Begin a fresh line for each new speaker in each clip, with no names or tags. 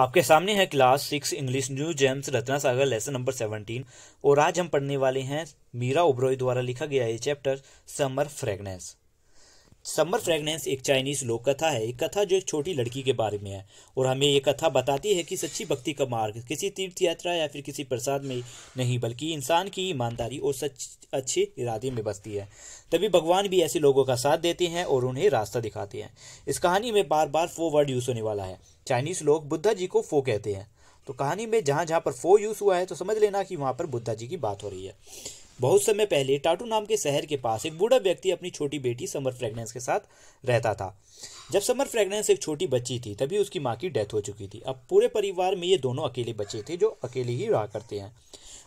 आपके सामने है class six English new gems Ratna Sagar lesson number seventeen और आज हम पढ़ने वाले हैं मीरा उब्रोई द्वारा लिखा गया ये chapter summer fragrance summer fragrance एक चाइनीज लोक कथा है एक कथा जो एक छोटी लड़की के बारे में है और हमें ये कथा बताती है कि सच्ची भक्ति का मार्ग किसी तीर्थ यात्रा या फिर किसी प्रसाद में नहीं बल्कि इंसान की ईमानदारी और सच अच्छे इरादे में बसती है तभी भगवान भी ऐसे लोगों का साथ देते हैं और उन्हें रास्ता दिखाते हैं इस कहानी में बार बार वो वर्ड यूज़ होने वाला है चाइनीज लोग बुद्धा जी को फो कहते हैं तो कहानी में जहाँ जहाँ पर फो यूज़ हुआ है तो समझ लेना कि वहाँ पर बुद्धा जी की बात हो रही है बहुत समय पहले टाटू नाम के शहर के पास एक बूढ़ा व्यक्ति अपनी छोटी बेटी समर फ्रेगनेंस के साथ रहता था जब समर फ्रेगनेंस एक छोटी बच्ची थी तभी उसकी माँ की डेथ हो चुकी थी अब पूरे परिवार में ये दोनों अकेले बच्चे थे जो अकेले ही रहा करते हैं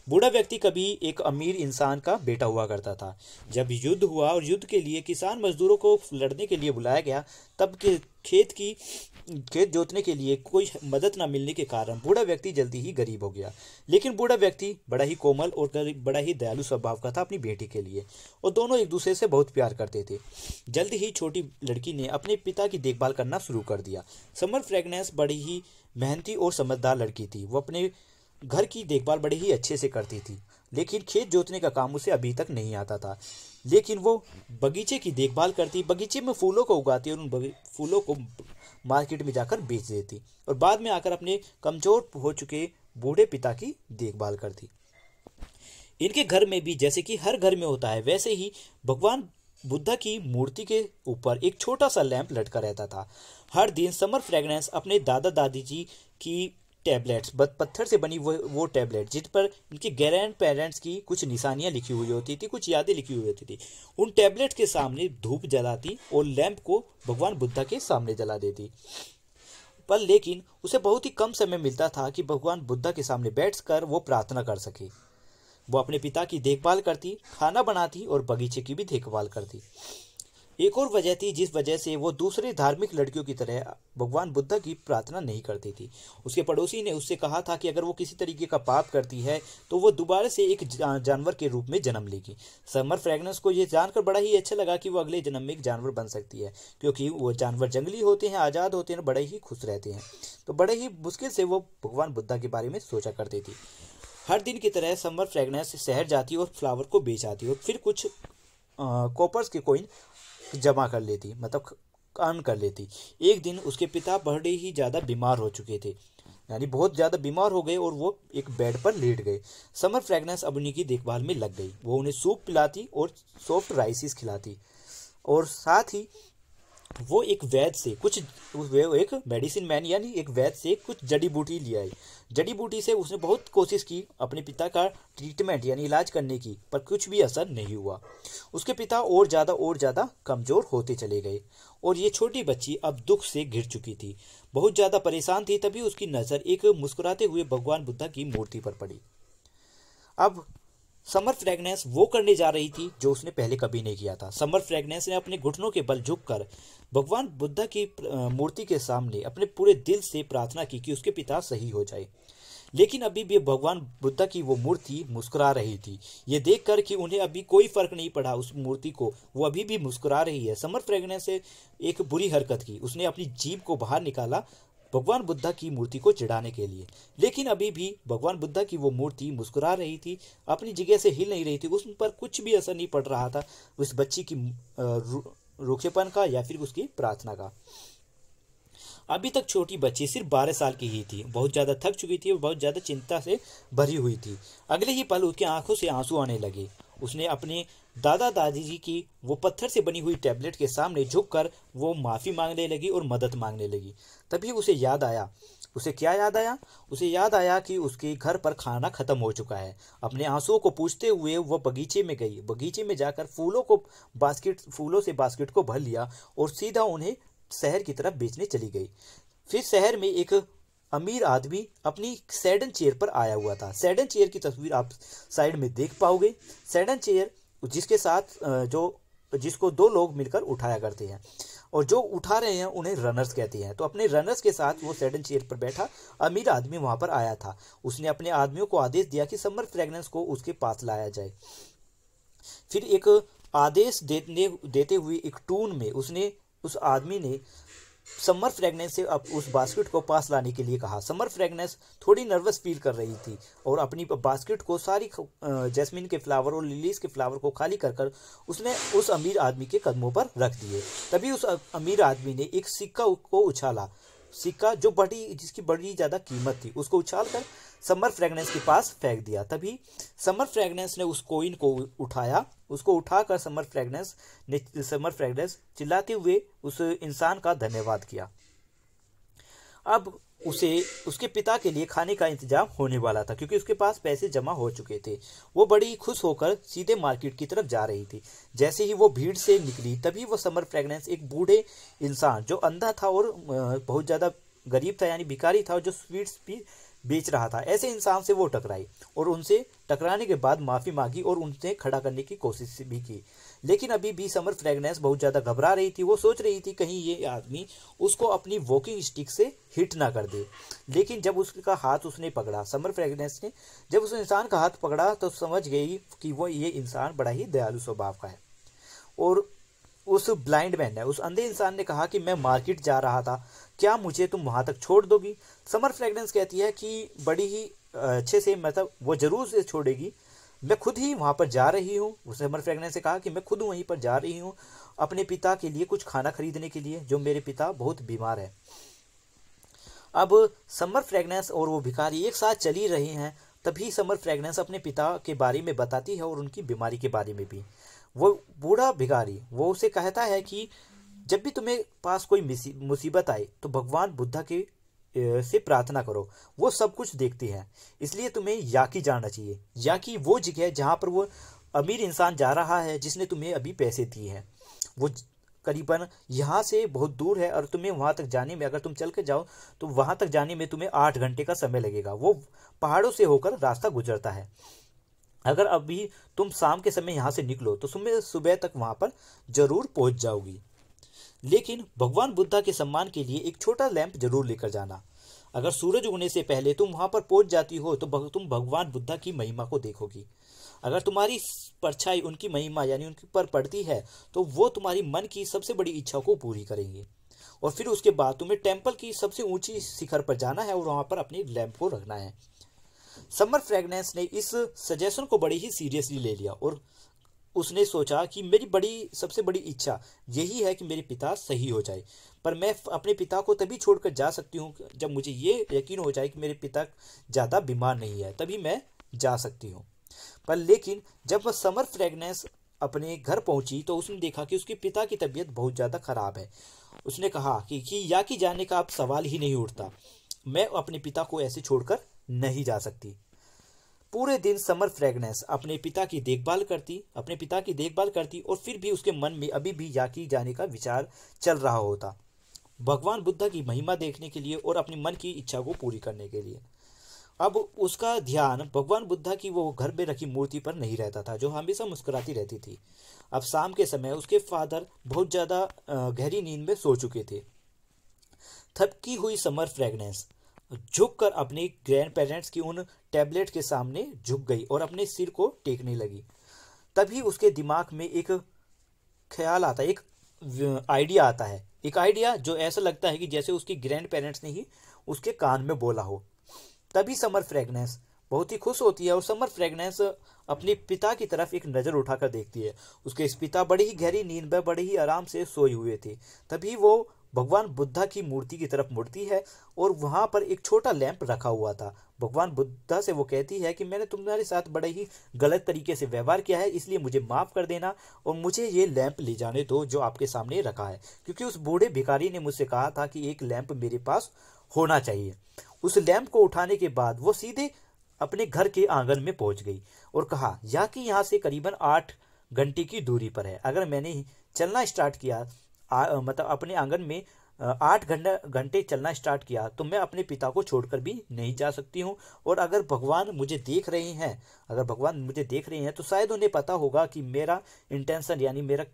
बूढ़ा व्यक्ति कभी एक अमीर इंसान का बेटा हुआ करता था जब युद्ध हुआ और युद्ध के लिए किसान मजदूरों को लड़ने के लिए बुलाया गया तब के खेत की खेत जोतने के लिए कोई मदद न मिलने के कारण बूढ़ा व्यक्ति जल्दी ही गरीब हो गया लेकिन बूढ़ा व्यक्ति बड़ा ही कोमल और बड़ा ही दयालु स्वभाव का था अपनी बेटी के लिए और दोनों एक दूसरे से बहुत प्यार करते थे जल्द ही छोटी लड़की ने अपने पिता की देखभाल करना शुरू कर दिया समर फ्रेगनेंस बड़ी ही मेहनती और समझदार लड़की थी वो अपने घर की देखभाल बड़े ही अच्छे से करती थी लेकिन खेत जोतने का काम उसे अभी तक नहीं आता था लेकिन वो बगीचे की देखभाल करती बगीचे में फूलों को उगाती और उन फूलों को मार्केट में जाकर बेच देती और बाद में आकर अपने कमजोर हो चुके बूढ़े पिता की देखभाल करती इनके घर में भी जैसे कि हर घर में होता है वैसे ही भगवान बुद्धा की मूर्ति के ऊपर एक छोटा सा लैंप लटका रहता था हर दिन समर फ्रेगनेंस अपने दादा दादी जी की टैबलेट्स पत्थर से बनी वो वो टैबलेट जिन पर उनके ग्रैंड पेरेंट्स की कुछ निशानियाँ लिखी हुई होती थी कुछ यादें लिखी हुई होती थी उन टैबलेट के सामने धूप जलाती और लैंप को भगवान बुद्धा के सामने जला देती पर लेकिन उसे बहुत ही कम समय मिलता था कि भगवान बुद्धा के सामने कर वो प्रार्थना कर सके वो अपने पिता की देखभाल करती खाना बनाती और बगीचे की भी देखभाल करती एक और वजह थी जिस वजह से वो दूसरे धार्मिक लड़कियों की तरह भगवान बुद्ध की प्रार्थना नहीं करती थी उसके पड़ोसी ने उससे कहा था कि अगर वो किसी तरीके का पाप करती है तो वो दोबारा से एक जानवर के रूप में जन्म लेगी समर फ्रेगनेंस को ये जानकर बड़ा ही अच्छा लगा कि वो अगले जन्म में एक जानवर बन सकती है क्योंकि वो जानवर जंगली होते हैं आज़ाद होते हैं बड़े ही खुश रहते हैं तो बड़े ही मुश्किल से वो भगवान बुद्धा के बारे में सोचा करती थी हर दिन की तरह समर फ्रेगनेंस शहर जाती और फ्लावर को बेच आती और फिर कुछ कॉपर्स के कोइन जमा कर लेती मतलब अर्न कर लेती एक दिन उसके पिता बड़े ही ज़्यादा बीमार हो चुके थे यानी बहुत ज़्यादा बीमार हो गए और वो एक बेड पर लेट गए समर फ्रेगनेंस अब उन्हीं की देखभाल में लग गई वो उन्हें सूप पिलाती और सॉफ्ट राइसिस खिलाती और साथ ही वो एक वैद से कुछ वो एक मेडिसिन मैन यानी एक वैद से कुछ जड़ी बूटी ले आई जड़ी बूटी से उसने बहुत कोशिश की अपने पिता का ट्रीटमेंट यानी इलाज करने की पर कुछ भी असर नहीं हुआ उसके पिता और ज़्यादा और ज़्यादा कमज़ोर होते चले गए और ये छोटी बच्ची अब दुख से घिर चुकी थी बहुत ज़्यादा परेशान थी तभी उसकी नज़र एक मुस्कुराते हुए भगवान बुद्धा की मूर्ति पर पड़ी अब समर फ्रेगनेंस वो करने जा रही थी जो उसने पहले कभी नहीं किया था समर फ्रेगनेंस ने अपने घुटनों के बल झुककर भगवान बुद्धा की मूर्ति के सामने अपने पूरे दिल से प्रार्थना की कि उसके पिता सही हो जाए लेकिन अभी भी भगवान बुद्धा की वो मूर्ति मुस्कुरा रही थी ये देखकर कि उन्हें अभी कोई फर्क नहीं पड़ा उस मूर्ति को वो अभी भी मुस्कुरा रही है समर फ्रेगनेंस से एक बुरी हरकत की उसने अपनी जीभ को बाहर निकाला भगवान बुद्धा की मूर्ति को चिढ़ाने के लिए लेकिन अभी भी भगवान बुद्धा की वो मूर्ति मुस्कुरा रही थी अपनी जगह से हिल नहीं रही थी उस पर कुछ भी असर नहीं पड़ रहा था उस बच्ची की रूखेपन का या फिर उसकी प्रार्थना का अभी तक छोटी बच्ची सिर्फ बारह साल की ही थी बहुत ज़्यादा थक चुकी थी और बहुत ज़्यादा चिंता से भरी हुई थी अगले ही पल उसकी आंखों से आंसू आने लगे उसने अपने दादा दादी जी की वो पत्थर से बनी हुई टैबलेट के सामने झुककर वो माफ़ी मांगने लगी और मदद मांगने लगी तभी उसे याद आया उसे क्या याद आया उसे याद आया कि उसके घर पर खाना ख़त्म हो चुका है अपने आंसुओं को पूछते हुए वह बगीचे में गई बगीचे में जाकर फूलों को बास्केट फूलों से बास्केट को भर लिया और सीधा उन्हें शहर की तरफ बेचने चली गई फिर शहर में एक अमीर आदमी अपनी सैडन चेयर पर आया हुआ था सैडन चेयर की तस्वीर आप साइड में देख पाओगे सैडन चेयर जिसके साथ जो जिसको दो लोग मिलकर उठाया करते हैं और जो उठा रहे हैं उन्हें रनर्स कहते हैं तो अपने रनर्स के साथ वो सैडन चेयर पर बैठा अमीर आदमी वहां पर आया था उसने अपने आदमियों को आदेश दिया कि समर फ्रेगनेंस को उसके पास लाया जाए फिर एक आदेश देने देते हुए एक टून में उसने उस आदमी ने समर फ्रेगनेंस से अब उस बास्केट को पास लाने के लिए कहा समर फ्रेगनेंस थोड़ी नर्वस फील कर रही थी और अपनी बास्केट को सारी जैस्मिन के फ्लावर और लिलीज के फ्लावर को खाली कर कर उसने उस अमीर आदमी के कदमों पर रख दिए तभी उस अमीर आदमी ने एक सिक्का को उछाला सिक्का जो बड़ी जिसकी बड़ी ज़्यादा कीमत थी उसको उछाल कर समर फ्रेगनेंस के पास फेंक दिया तभी समर फ्रेगनेंस ने उस कोइन को उठाया उसको उठाकर समर फ्रेगनेंस ने समर फ्रेगनेंस चिल्लाते हुए उस इंसान का धन्यवाद किया अब उसे उसके पिता के लिए खाने का इंतजाम होने वाला था क्योंकि उसके पास पैसे जमा हो चुके थे वो बड़ी खुश होकर सीधे मार्केट की तरफ जा रही थी जैसे ही वो भीड़ से निकली तभी वो समर फ्रेगनेंस एक बूढ़े इंसान जो अंधा था और बहुत ज़्यादा गरीब था यानी भिकारी था जो स्वीट्स भी बेच रहा था ऐसे इंसान से वो टकराई और उनसे टकराने के बाद माफ़ी मांगी और उनसे खड़ा करने की कोशिश भी की लेकिन अभी भी समर फ्रेगनेंस बहुत ज़्यादा घबरा रही थी वो सोच रही थी कहीं ये आदमी उसको अपनी वॉकिंग स्टिक से हिट ना कर दे लेकिन जब उसका हाथ उसने पकड़ा समर फ्रेगनेंस ने जब उस इंसान का हाथ पकड़ा तो समझ गई कि वो ये इंसान बड़ा ही दयालु स्वभाव का है और उस ब्लाइंड मैन ने उस अंधे इंसान ने कहा कि मैं मार्केट जा रहा था क्या मुझे तुम वहां तक छोड़ दोगी समर फ्रेगनेंस कहती है कि बड़ी ही अच्छे से मतलब वो ज़रूर से छोड़ेगी मैं खुद ही वहां पर जा रही हूँ समर फ्रेगनेंस से कहा कि मैं खुद वहीं पर जा रही हूँ अपने पिता के लिए कुछ खाना खरीदने के लिए जो मेरे पिता बहुत बीमार है अब समर फ्रेगनेंस और वो भिखारी एक साथ चली ही रहे हैं तभी समर फ्रेगनेंस अपने पिता के बारे में बताती है और उनकी बीमारी के बारे में भी वो बूढ़ा भिगारी वो उसे कहता है कि जब भी तुम्हें पास कोई मुसीबत आए तो भगवान बुद्धा के से प्रार्थना करो वो सब कुछ देखती है इसलिए तुम्हें याकी जाना चाहिए याकी वो जगह है जहाँ पर वो अमीर इंसान जा रहा है जिसने तुम्हें अभी पैसे दिए हैं वो करीबन यहाँ से बहुत दूर है और तुम्हें वहाँ तक जाने में अगर तुम चल के जाओ तो वहाँ तक जाने में तुम्हें आठ घंटे का समय लगेगा वो पहाड़ों से होकर रास्ता गुजरता है अगर अभी तुम शाम के समय यहाँ से निकलो तो सुबह सुबह तक वहाँ पर जरूर पहुँच जाओगी लेकिन भगवान बुद्धा के सम्मान के लिए एक छोटा लैंप जरूर लेकर जाना अगर सूरज उगने से पहले तुम वहाँ पर पहुँच जाती हो तो तुम भगवान बुद्धा की महिमा को देखोगी अगर तुम्हारी परछाई उनकी महिमा यानी उनके पर पड़ती है तो वो तुम्हारी मन की सबसे बड़ी इच्छा को पूरी करेंगे और फिर उसके बाद तुम्हें टेम्पल की सबसे ऊंची शिखर पर जाना है और वहाँ पर अपनी लैम्प को रखना है समर फ्रेगनेंस ने इस सजेशन को बड़ी ही सीरियसली ले लिया और उसने सोचा कि मेरी बड़ी सबसे बड़ी इच्छा यही है कि मेरे पिता सही हो जाए पर मैं अपने पिता को तभी छोड़कर जा सकती हूँ जब मुझे ये यकीन हो जाए कि मेरे पिता ज़्यादा बीमार नहीं है तभी मैं जा सकती हूँ पर लेकिन जब वह समर फ्रेगनेंस अपने घर पहुंची तो उसने देखा कि उसके पिता की तबीयत बहुत ज़्यादा ख़राब है उसने कहा कि, कि या कि जाने का अब सवाल ही नहीं उठता मैं अपने पिता को ऐसे छोड़कर नहीं जा सकती पूरे दिन समर फ्रेगनेस अपने पिता की देखभाल करती अपने पिता की देखभाल करती और फिर भी उसके मन में अभी भी याकी जाने का विचार चल रहा होता भगवान बुद्ध की महिमा देखने के लिए और अपने मन की इच्छा को पूरी करने के लिए अब उसका ध्यान भगवान बुद्धा की वो घर में रखी मूर्ति पर नहीं रहता था जो हमेशा मुस्कुराती रहती थी अब शाम के समय उसके फादर बहुत ज़्यादा गहरी नींद में सो चुके थे थपकी हुई समर फ्रेगनेंस झुक कर अपने ग्रैंड पेरेंट्स की उन टैबलेट के सामने झुक गई और अपने सिर को टेकने लगी तभी उसके दिमाग में एक ख्याल आता है एक आइडिया आता है एक आइडिया जो ऐसा लगता है कि जैसे उसकी ग्रैंड पेरेंट्स ने ही उसके कान में बोला हो तभी समर फ्रेगनेंस बहुत ही खुश होती है और समर फ्रेगनेंस अपने पिता की तरफ एक नज़र उठाकर देखती है उसके इस पिता बड़ी ही गहरी नींद में बड़े ही आराम से सोए हुए थे तभी वो भगवान बुद्धा की मूर्ति की तरफ मुड़ती है और वहाँ पर एक छोटा लैंप रखा हुआ था भगवान बुद्धा से वो कहती है कि मैंने तुम्हारे साथ बड़े ही गलत तरीके से व्यवहार किया है इसलिए मुझे माफ़ कर देना और मुझे ये लैंप ले जाने दो जो आपके सामने रखा है क्योंकि उस बूढ़े भिखारी ने मुझसे कहा था कि एक लैंप मेरे पास होना चाहिए उस लैंप को उठाने के बाद वो सीधे अपने घर के आंगन में पहुंच गई और कहा या कि यहाँ से करीबन आठ घंटे की दूरी पर है अगर मैंने चलना स्टार्ट किया आ, मतलब अपने आंगन में आठ घंटा घंटे चलना स्टार्ट किया तो मैं अपने पिता को छोड़कर भी नहीं जा सकती हूँ और अगर भगवान मुझे देख रहे हैं अगर भगवान मुझे देख रहे हैं तो शायद उन्हें पता होगा कि मेरा इंटेंशन यानी मेरा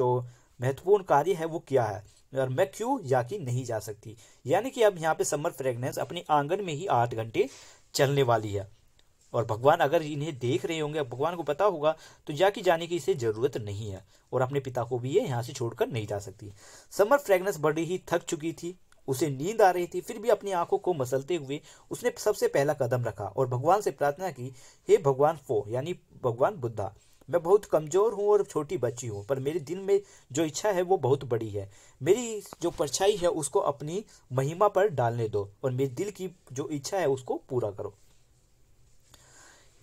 जो महत्वपूर्ण कार्य है वो क्या है और मैं क्यों या कि नहीं जा सकती यानी कि अब यहाँ पे समर फ्रेगनेंस अपने आंगन में ही आठ घंटे चलने वाली है और भगवान अगर इन्हें देख रहे होंगे भगवान को पता होगा तो जाके जाने की इसे ज़रूरत नहीं है और अपने पिता को भी ये यहाँ से छोड़कर नहीं जा सकती समर फ्रेगनेंस बड़ी ही थक चुकी थी उसे नींद आ रही थी फिर भी अपनी आंखों को मसलते हुए उसने सबसे पहला कदम रखा और भगवान से प्रार्थना की हे भगवान फो यानी भगवान बुद्धा मैं बहुत कमज़ोर हूँ और छोटी बच्ची हूँ पर मेरे दिल में जो इच्छा है वो बहुत बड़ी है मेरी जो परछाई है उसको अपनी महिमा पर डालने दो और मेरे दिल की जो इच्छा है उसको पूरा करो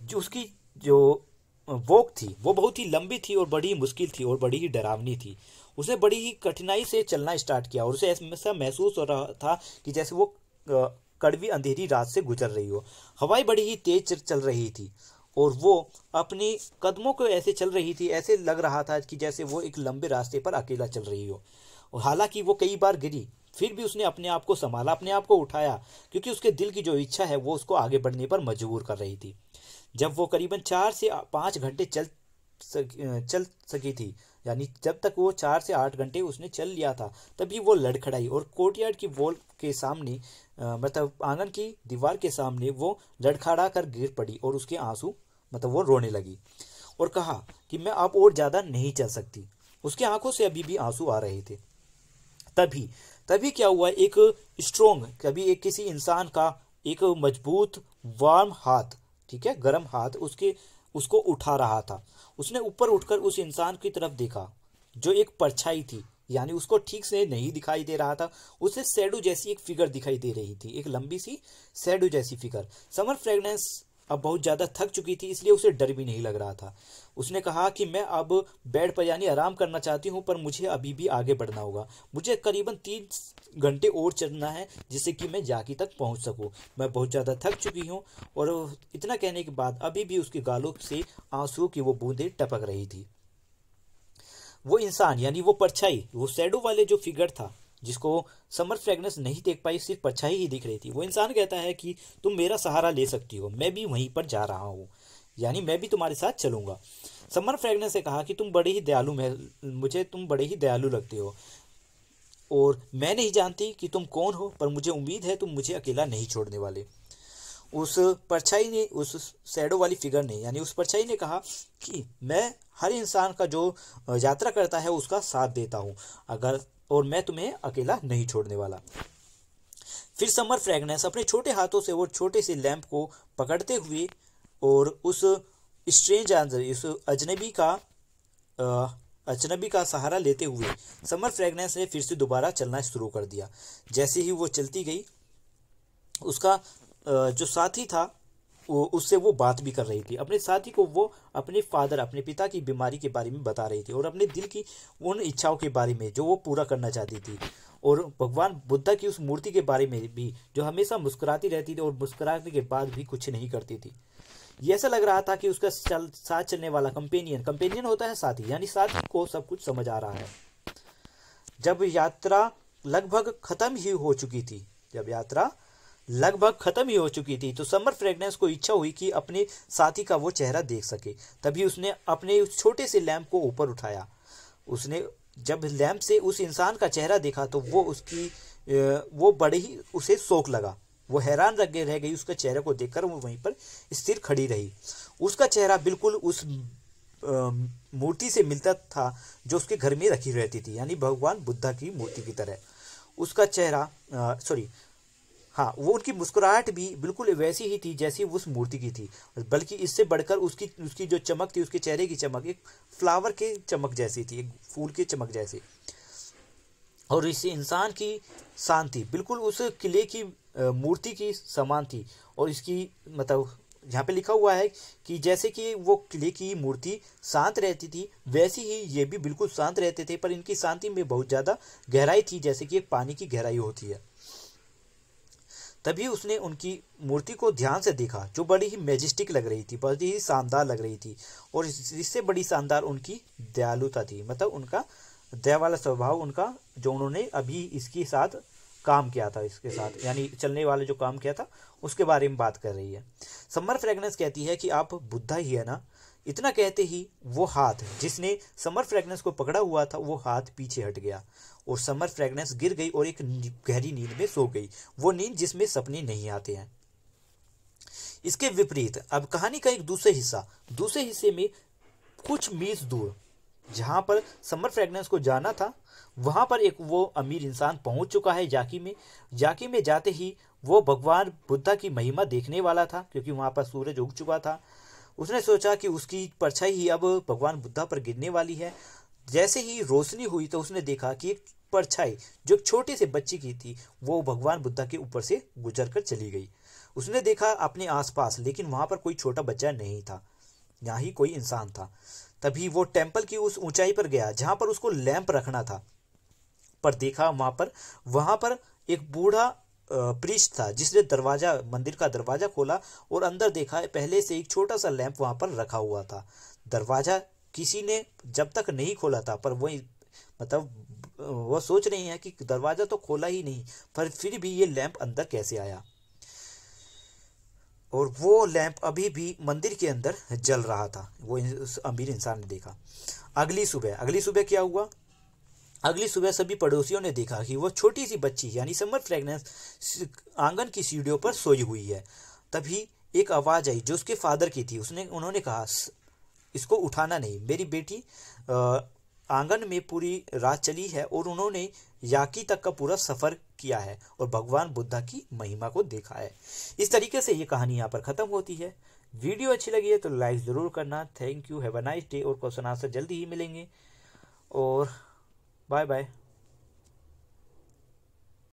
जो उसकी जो वोक थी वो बहुत ही लंबी थी और बड़ी ही मुश्किल थी और बड़ी ही डरावनी थी उसने बड़ी ही कठिनाई से चलना स्टार्ट किया और उसे ऐसा महसूस हो रहा था कि जैसे वो कड़वी अंधेरी रात से गुजर रही हो हवाएं बड़ी ही तेज चल रही थी और वो अपने कदमों को ऐसे चल रही थी ऐसे लग रहा था कि जैसे वो एक लंबे रास्ते पर अकेला चल रही हो और हालांकि वो कई बार गिरी फिर भी उसने अपने आप को संभाला अपने आप को उठाया क्योंकि उसके दिल की जो इच्छा है वो उसको आगे बढ़ने पर मजबूर कर रही थी जब वो करीबन चार से पाँच घंटे चल सक, चल सकी थी यानी जब तक वो चार से आठ घंटे उसने चल लिया था तभी वो लड़खड़ाई और कोर्टयार्ड की वॉल के सामने मतलब आंगन की दीवार के सामने वो लड़खड़ा कर गिर पड़ी और उसके आंसू मतलब वो रोने लगी और कहा कि मैं अब और ज़्यादा नहीं चल सकती उसकी आंखों से अभी भी आंसू आ रहे थे तभी तभी क्या हुआ एक स्ट्रोंग कभी एक किसी इंसान का एक मजबूत वार्म हाथ ठीक है गर्म हाथ उसके उसको उठा रहा था उसने ऊपर उठकर उस इंसान की तरफ देखा जो एक परछाई थी यानी उसको ठीक से नहीं दिखाई दे रहा था उसे सैडो जैसी एक फिगर दिखाई दे रही थी एक लंबी सी सैडो जैसी फिगर समर फ्रेगनेंस अब बहुत ज़्यादा थक चुकी थी इसलिए उसे डर भी नहीं लग रहा था उसने कहा कि मैं अब बेड पर यानी आराम करना चाहती हूँ पर मुझे अभी भी आगे बढ़ना होगा मुझे करीबन तीन घंटे और चलना है जिससे कि मैं जाकी तक पहुँच सकूँ मैं बहुत ज़्यादा थक चुकी हूँ और इतना कहने के बाद अभी भी उसके गालों से आंसू की वो बूंदें टपक रही थी वो इंसान यानी वो परछाई वो सैडो वाले जो फिगर था जिसको समर फ्रेगनेस नहीं देख पाई सिर्फ परछाई ही दिख रही थी वो इंसान कहता है कि तुम मेरा सहारा ले सकती हो मैं भी वहीं पर जा रहा हूँ यानी मैं भी तुम्हारे साथ चलूंगा समर फ्रेगनेस ने कहा कि तुम बड़े ही दयालु मुझे तुम बड़े ही दयालु लगते हो और मैं नहीं जानती कि तुम कौन हो पर मुझे उम्मीद है तुम मुझे अकेला नहीं छोड़ने वाले उस परछाई ने उस सैडो वाली फिगर ने यानी उस परछाई ने कहा कि मैं हर इंसान का जो यात्रा करता है उसका साथ देता हूँ अगर और मैं तुम्हें अकेला नहीं छोड़ने वाला फिर समर फ्रेगनेस अपने छोटे हाथों से वो छोटे से लैंप को पकड़ते हुए और उस स्ट्रेंज आंसर इस अजनबी का अजनबी का सहारा लेते हुए समर फ्रेगनेंस ने फिर से दोबारा चलना शुरू कर दिया जैसे ही वो चलती गई उसका जो साथी था उससे वो बात भी कर रही थी अपने साथी को वो अपने फादर अपने पिता की बीमारी के बारे में बता रही थी और अपने दिल की उन इच्छाओं के बारे में जो वो पूरा करना चाहती थी और भगवान बुद्धा की उस मूर्ति के बारे में भी जो हमेशा मुस्कुराती रहती थी और मुस्कुराने के बाद भी कुछ नहीं करती थी ये ऐसा लग रहा था कि उसका चल, साथ चलने वाला कंपेनियन कंपेनियन होता है साथी यानी साथी को सब कुछ समझ आ रहा है जब यात्रा लगभग खत्म ही हो चुकी थी जब यात्रा लगभग खत्म ही हो चुकी थी तो समर फ्रेगनेंस को इच्छा हुई कि अपने साथी का वो चेहरा देख सके तभी उसने अपने उस छोटे से लैम्प को ऊपर उठाया उसने जब लैम्प से उस इंसान का चेहरा देखा तो वो उसकी वो बड़े ही उसे शोक लगा वो हैरान रह गई रह गई उसका चेहरा को देखकर वो वहीं पर स्थिर खड़ी रही उसका चेहरा बिल्कुल उस मूर्ति से मिलता था जो उसके घर में रखी रहती थी यानी भगवान बुद्धा की मूर्ति की तरह उसका चेहरा सॉरी हाँ वो उनकी मुस्कुराहट भी बिल्कुल वैसी ही थी जैसी उस मूर्ति की थी बल्कि इससे बढ़कर उसकी उसकी जो चमक थी उसके चेहरे की चमक एक फ्लावर के चमक जैसी थी एक फूल के चमक जैसी और इस इंसान की शांति बिल्कुल उस किले की मूर्ति की समान थी और इसकी मतलब यहाँ पे लिखा हुआ है कि जैसे कि वो किले की मूर्ति शांत रहती थी वैसी ही ये भी बिल्कुल शांत रहते थे पर इनकी शांति में बहुत ज़्यादा गहराई थी जैसे कि एक पानी की गहराई होती है तभी उसने उनकी मूर्ति को ध्यान से देखा जो बड़ी ही मेजेस्टिक लग रही थी बड़ी ही शानदार लग रही थी और इससे बड़ी शानदार उनकी दयालुता थी मतलब उनका दया वाला स्वभाव उनका जो उन्होंने अभी इसके साथ काम किया था इसके साथ यानी चलने वाले जो काम किया था उसके बारे में बात कर रही है समर फ्रेगनेंस कहती है कि आप बुद्धा ही है ना इतना कहते ही वो हाथ जिसने समर फ्रेगनेंस को पकड़ा हुआ था वो हाथ पीछे हट गया और समर फ्रेगनेंस गिर गई और एक गहरी नींद में सो गई वो नींद जिसमें सपने नहीं आते हैं इसके विपरीत अब कहानी का एक दूसरे हिस्सा दूसरे हिस्से में कुछ मीस दूर जहां पर समर फ्रेगनेंस को जाना था वहां पर एक वो अमीर इंसान पहुंच चुका है जाकी में जाकी में जाते ही वो भगवान बुद्धा की महिमा देखने वाला था क्योंकि वहां पर सूरज उग चुका था उसने सोचा कि उसकी परछाई ही अब भगवान बुद्धा पर गिरने वाली है जैसे ही रोशनी हुई तो उसने देखा कि एक परछाई जो एक छोटे से बच्चे की थी वो भगवान बुद्धा के ऊपर से गुजर कर चली गई उसने देखा अपने आसपास लेकिन वहां पर कोई छोटा बच्चा नहीं था ना ही कोई इंसान था तभी वो टेम्पल की उस ऊंचाई पर गया जहां पर उसको लैंप रखना था पर देखा वहां पर वहां पर एक बूढ़ा प्रीच था जिसने दरवाजा मंदिर का दरवाजा खोला और अंदर देखा पहले से एक छोटा सा लैंप वहां पर रखा हुआ था दरवाजा किसी ने जब तक नहीं खोला था पर वही मतलब वह सोच रही हैं कि दरवाज़ा तो खोला ही नहीं पर फिर भी ये लैंप अंदर कैसे आया और वो लैंप अभी भी मंदिर के अंदर जल रहा था वो उस अमीर इंसान ने देखा अगली सुबह अगली सुबह क्या हुआ अगली सुबह सभी पड़ोसियों ने देखा कि वो छोटी सी बच्ची यानी समर फ्रेगनेंस आंगन की सीढ़ियों पर सोई हुई है तभी एक आवाज़ आई जो उसके फादर की थी उसने उन्होंने कहा इसको उठाना नहीं मेरी बेटी आंगन में पूरी रात चली है और उन्होंने याकी तक का पूरा सफर किया है और भगवान बुद्धा की महिमा को देखा है इस तरीके से ये कहानी यहाँ पर खत्म होती है वीडियो अच्छी लगी है तो लाइक ज़रूर करना thank you have a nice day और क्वेश्चन आंसर जल्दी ही मिलेंगे और बाय बाय